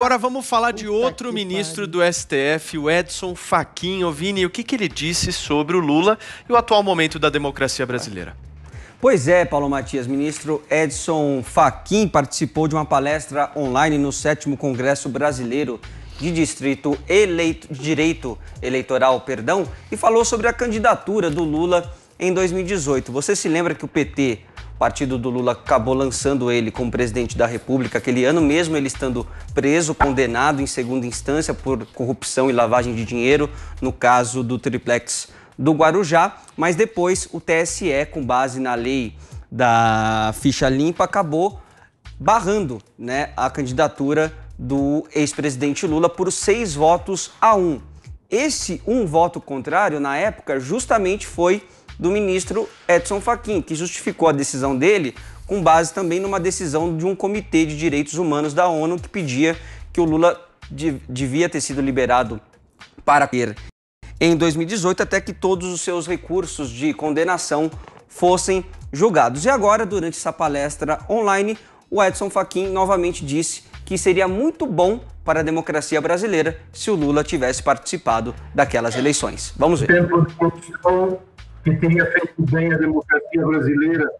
Agora vamos falar Puta de outro ministro pare. do STF, o Edson Fachin. O Vini, o que, que ele disse sobre o Lula e o atual momento da democracia brasileira? Pois é, Paulo Matias. Ministro Edson Fachin participou de uma palestra online no 7 Congresso Brasileiro de Distrito Eleito, Direito Eleitoral perdão, e falou sobre a candidatura do Lula em 2018. Você se lembra que o PT partido do Lula acabou lançando ele como presidente da República aquele ano, mesmo ele estando preso, condenado em segunda instância por corrupção e lavagem de dinheiro, no caso do triplex do Guarujá. Mas depois o TSE, com base na lei da ficha limpa, acabou barrando né, a candidatura do ex-presidente Lula por seis votos a um. Esse um voto contrário, na época, justamente foi do ministro Edson Fachin, que justificou a decisão dele com base também numa decisão de um comitê de direitos humanos da ONU que pedia que o Lula devia ter sido liberado para ter em 2018 até que todos os seus recursos de condenação fossem julgados. E agora, durante essa palestra online, o Edson Fachin novamente disse que seria muito bom para a democracia brasileira se o Lula tivesse participado daquelas eleições. Vamos ver que teria feito bem a democracia brasileira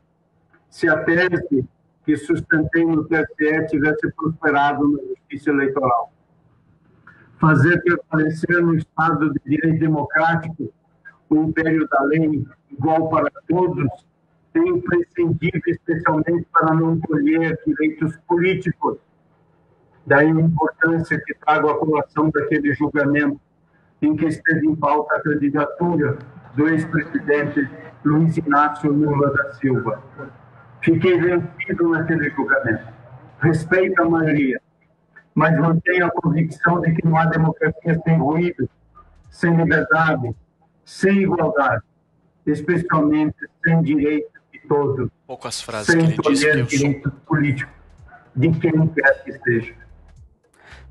se a tese que sustentei no TSE tivesse prosperado na justiça eleitoral. Fazer permanecer no Estado de direito democrático o império da lei igual para todos é imprescindível, especialmente para não colher direitos políticos. Daí a importância que trago à colação daquele julgamento em que esteve em pauta a candidatura do ex-presidente Luiz Inácio Lula da Silva. Fiquei vencido naquele julgamento. Respeito a maioria, mas mantenho a convicção de que não há democracia sem ruído, sem liberdade, sem igualdade, especialmente sem direito de todos. Poucas frases sem que ele disse que eu sou. político, de quem quer que seja.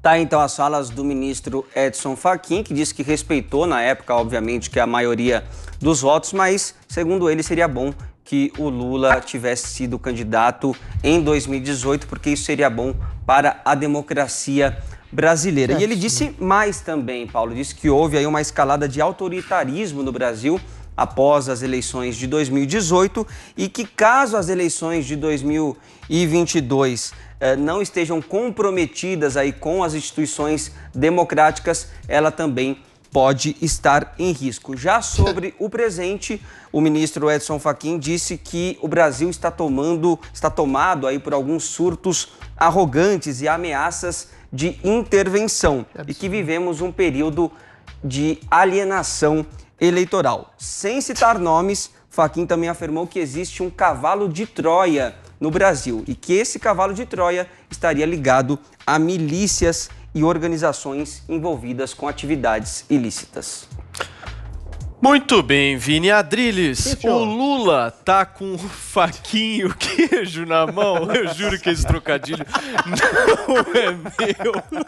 Tá então as falas do ministro Edson Fachin, que disse que respeitou na época, obviamente, que a maioria dos votos, mas segundo ele seria bom que o Lula tivesse sido candidato em 2018, porque isso seria bom para a democracia brasileira. E ele disse mais também, Paulo, disse que houve aí uma escalada de autoritarismo no Brasil após as eleições de 2018 e que caso as eleições de 2022 eh, não estejam comprometidas aí com as instituições democráticas, ela também pode estar em risco. Já sobre o presente, o ministro Edson Fachin disse que o Brasil está tomando, está tomado aí por alguns surtos arrogantes e ameaças de intervenção e que vivemos um período de alienação eleitoral. Sem citar nomes, Fachin também afirmou que existe um cavalo de Troia no Brasil e que esse cavalo de Troia estaria ligado a milícias e organizações envolvidas com atividades ilícitas. Muito bem, Vini Adrilles. O Lula tá com um faquinho queijo na mão. Eu juro que esse trocadilho não é meu.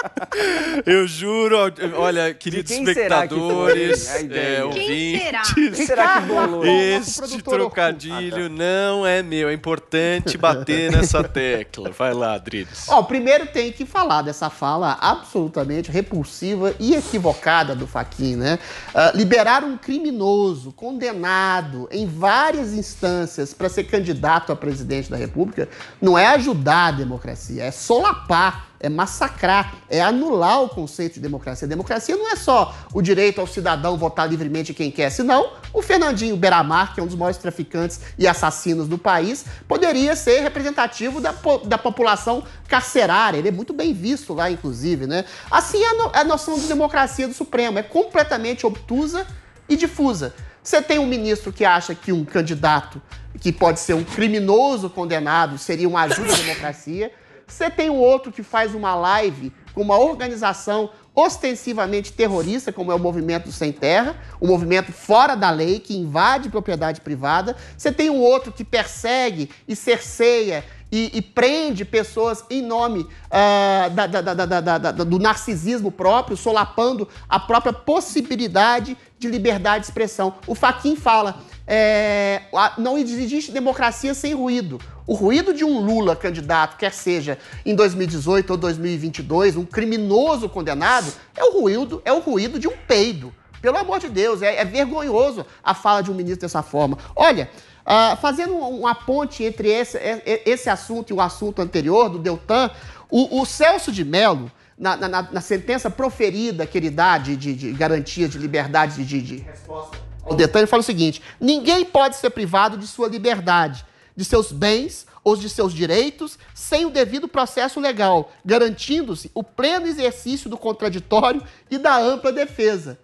Eu juro. Olha, queridos espectadores, que é, ouvintes. Quem será? Quem Este trocadilho não é meu. É importante bater nessa tecla. Vai lá, Adrilles. Ó, primeiro tem que falar dessa fala absolutamente repulsiva e equivocada do faquinho, né? Uh, ah, liberar um crime criminoso, condenado em várias instâncias para ser candidato a presidente da República, não é ajudar a democracia, é solapar, é massacrar, é anular o conceito de democracia. democracia não é só o direito ao cidadão votar livremente quem quer, senão o Fernandinho Beramar, que é um dos maiores traficantes e assassinos do país, poderia ser representativo da, po da população carcerária. Ele é muito bem visto lá, inclusive, né? Assim é a, no é a noção de democracia do Supremo, é completamente obtusa e difusa. Você tem um ministro que acha que um candidato que pode ser um criminoso condenado seria uma ajuda à democracia. Você tem um outro que faz uma live com uma organização ostensivamente terrorista, como é o movimento Sem Terra, o movimento fora da lei, que invade propriedade privada. Você tem um outro que persegue e cerceia e, e, prende pessoas em nome uh, da, da, da, do narcisismo próprio, solapando a própria possibilidade de liberdade de expressão. O Faquin fala é, não existe democracia sem ruído. O ruído de um Lula candidato, quer seja em 2018 ou 2022, um criminoso condenado, é o ruído, é o ruído de um peido. Pelo amor de Deus, é, é vergonhoso a fala de um ministro dessa forma. Olha, uh, fazendo uma ponte entre esse, é, é, esse assunto e o assunto anterior do Deltan, o, o Celso de Mello, na, na, na, sentença proferida que ele dá de, de, de garantia de liberdade de, de resposta o detalhe fala o seguinte: ninguém pode ser privado de sua liberdade, de seus bens ou de seus direitos, sem o devido processo legal, garantindo-se o pleno exercício do contraditório e da ampla defesa.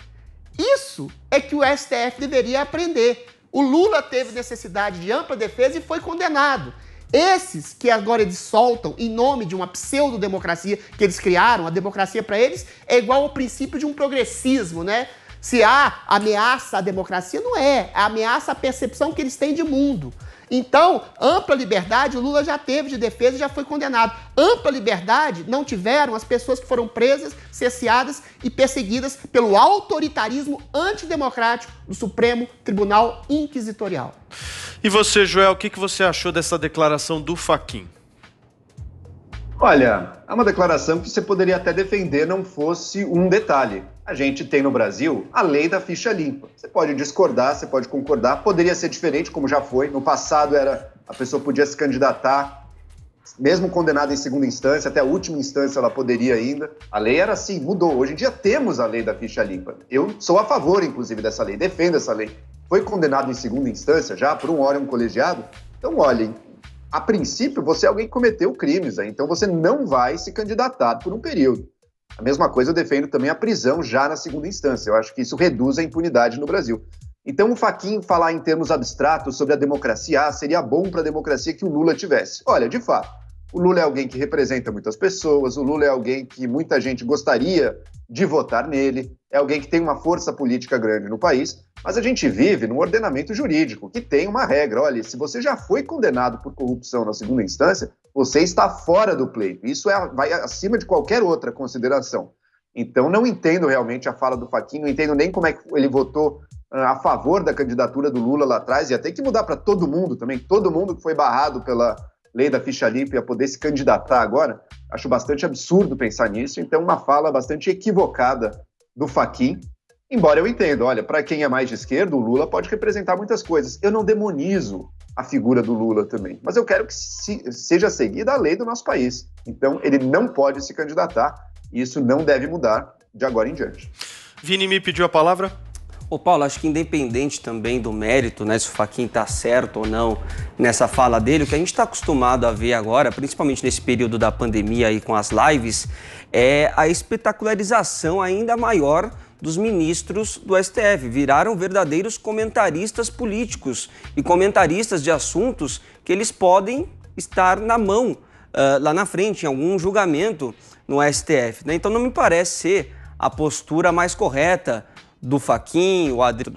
Isso é que o STF deveria aprender. O Lula teve necessidade de ampla defesa e foi condenado. Esses que agora eles soltam em nome de uma pseudo-democracia que eles criaram, a democracia para eles é igual ao princípio de um progressismo, né? Se há ameaça à democracia, não é. É ameaça à percepção que eles têm de mundo. Então, ampla liberdade, o Lula já teve de defesa e já foi condenado. Ampla liberdade não tiveram as pessoas que foram presas, cerceadas e perseguidas pelo autoritarismo antidemocrático do Supremo Tribunal Inquisitorial. E você, Joel, o que, você achou dessa declaração do Faquim? Olha, é uma declaração que você poderia até defender não fosse um detalhe a gente tem no Brasil a lei da ficha limpa. Você pode discordar, você pode concordar, poderia ser diferente, como já foi. No passado era a pessoa podia se candidatar, mesmo condenada em segunda instância, até a última instância ela poderia ainda. A lei era assim, mudou. Hoje em dia temos a lei da ficha limpa. Eu sou a favor, inclusive, dessa lei, defendo essa lei. Foi condenado em segunda instância já por um órgão colegiado? Então, olhem, a princípio você é alguém que cometeu crimes, né? então você não vai se candidatar por um período. A mesma coisa eu defendo também a prisão já na segunda instância. Eu acho que isso reduz a impunidade no Brasil. Então, o Faquin falar em termos abstratos sobre a democracia, ah, seria bom para a democracia que o Lula tivesse. Olha, de fato, o Lula é alguém que representa muitas pessoas, o Lula é alguém que muita gente gostaria de votar nele, é alguém que tem uma força política grande no país, mas a gente vive num ordenamento jurídico que tem uma regra. Olha, se você já foi condenado por corrupção na segunda instância, você está fora do pleito. Isso é, vai acima de qualquer outra consideração. Então, não entendo realmente a fala do Faquinho, não entendo nem como é que ele votou ah, a favor da candidatura do Lula lá atrás, E até que mudar para todo mundo também, todo mundo que foi barrado pela lei da ficha limpa ia poder se candidatar agora, acho bastante absurdo pensar nisso. Então, uma fala bastante equivocada do Faquin. Embora eu entenda, olha, para quem é mais de esquerda, o Lula pode representar muitas coisas. Eu não demonizo a figura do Lula também, mas eu quero que se, seja seguida a lei do nosso país. Então, ele não pode se candidatar. E isso não deve mudar de agora em diante. Vini me pediu a palavra. Ô Paulo, acho que independente também do mérito, né, se o Faquin tá certo ou não nessa fala dele, o que a gente está acostumado a ver agora, principalmente nesse período da pandemia aí com as lives, é a espetacularização ainda maior dos ministros do STF. Viraram verdadeiros comentaristas políticos e comentaristas de assuntos que eles podem estar na mão uh, lá na frente, em algum julgamento no STF. Né? Então não me parece ser a postura mais correta do Faquin, o Adri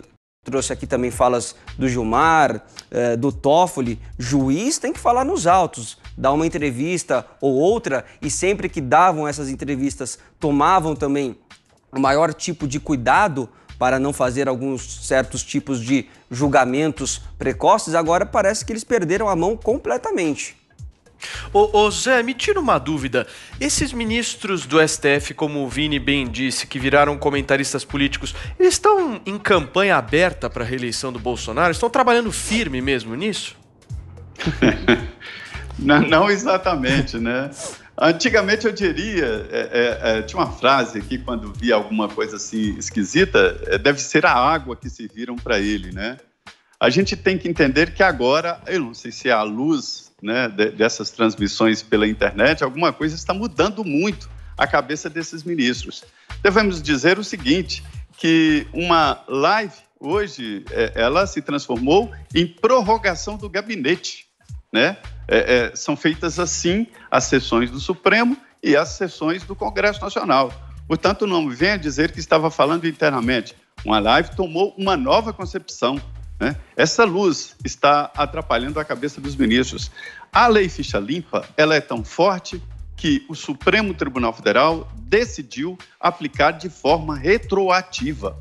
trouxe aqui também falas do Gilmar, eh, do Toffoli. Juiz tem que falar nos autos, dar uma entrevista ou outra, e sempre que davam essas entrevistas, tomavam também o maior tipo de cuidado para não fazer alguns certos tipos de julgamentos precoces. Agora parece que eles perderam a mão completamente. Ô, ô, Zé, me tira uma dúvida. Esses ministros do STF, como o Vini bem disse, que viraram comentaristas políticos, eles estão em campanha aberta para a reeleição do Bolsonaro? Estão trabalhando firme mesmo nisso? não, não, exatamente, né? Antigamente eu diria, é, é, é, tinha uma frase aqui quando via alguma coisa assim esquisita, é, deve ser a água que serviram para ele, né? A gente tem que entender que agora, eu não sei se é a luz né, dessas transmissões pela internet, alguma coisa está mudando muito a cabeça desses ministros. Devemos dizer o seguinte, que uma live hoje é, ela se transformou em prorrogação do gabinete, né? É, é, são feitas assim as sessões do Supremo e as sessões do Congresso Nacional. Portanto, não venha dizer que estava falando internamente. Uma live tomou uma nova concepção né? Essa luz está atrapalhando a cabeça dos ministros. A lei ficha limpa, ela é tão forte que o Supremo Tribunal Federal decidiu aplicar de forma retroativa.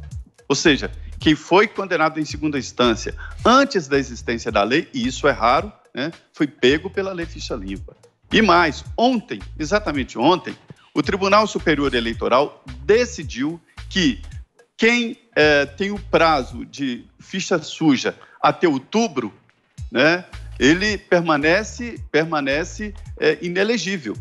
Ou seja, quem foi condenado em segunda instância antes da existência da lei, e isso é raro, né, foi pego pela lei ficha limpa. E mais, ontem, exatamente ontem, o Tribunal Superior Eleitoral decidiu que quem é, tem o prazo de ficha suja até outubro, né, ele permanece, permanece é, inelegível,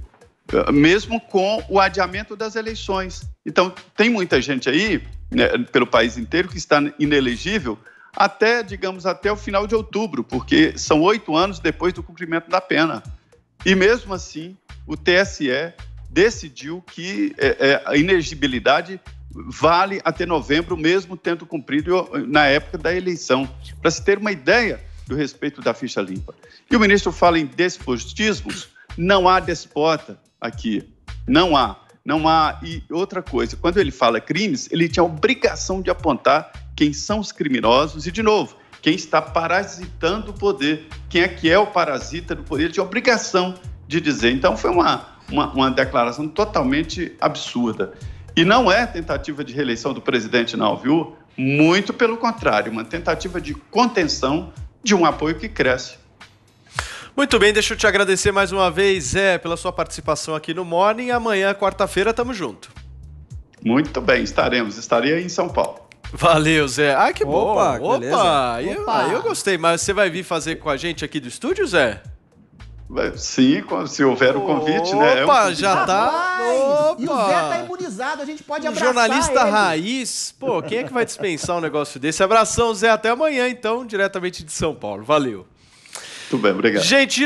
é, mesmo com o adiamento das eleições. Então, tem muita gente aí, né, pelo país inteiro, que está inelegível até, digamos, até o final de outubro, porque são oito anos depois do cumprimento da pena. E mesmo assim, o TSE decidiu que é, é, a inelegibilidade vale até novembro, mesmo tendo cumprido na época da eleição, para se ter uma ideia do respeito da ficha limpa. E o ministro fala em despotismos, não há despota aqui, não há, não há. E outra coisa, quando ele fala crimes, ele tinha a obrigação de apontar quem são os criminosos e, de novo, quem está parasitando o poder, quem é que é o parasita do poder, ele tinha a obrigação de dizer. Então foi uma, uma, uma declaração totalmente absurda. E não é tentativa de reeleição do presidente, não, viu? Muito pelo contrário, uma tentativa de contenção de um apoio que cresce. Muito bem, deixa eu te agradecer mais uma vez, Zé, pela sua participação aqui no Morning. Amanhã, quarta-feira, tamo junto. Muito bem, estaremos. Estarei em São Paulo. Valeu, Zé. Ah, que opa, bom. Opa, beleza. Eu, opa. eu gostei. Mas você vai vir fazer com a gente aqui do estúdio, Zé? Sim, se houver o convite, Opa, né? Opa, é um já tá. Opa. E o Zé tá imunizado, a gente pode abraçar abraçar. Jornalista ele. raiz, pô, quem é que vai dispensar um negócio desse? Abração, Zé, até amanhã, então, diretamente de São Paulo. Valeu. Tudo bem, obrigado. Gente,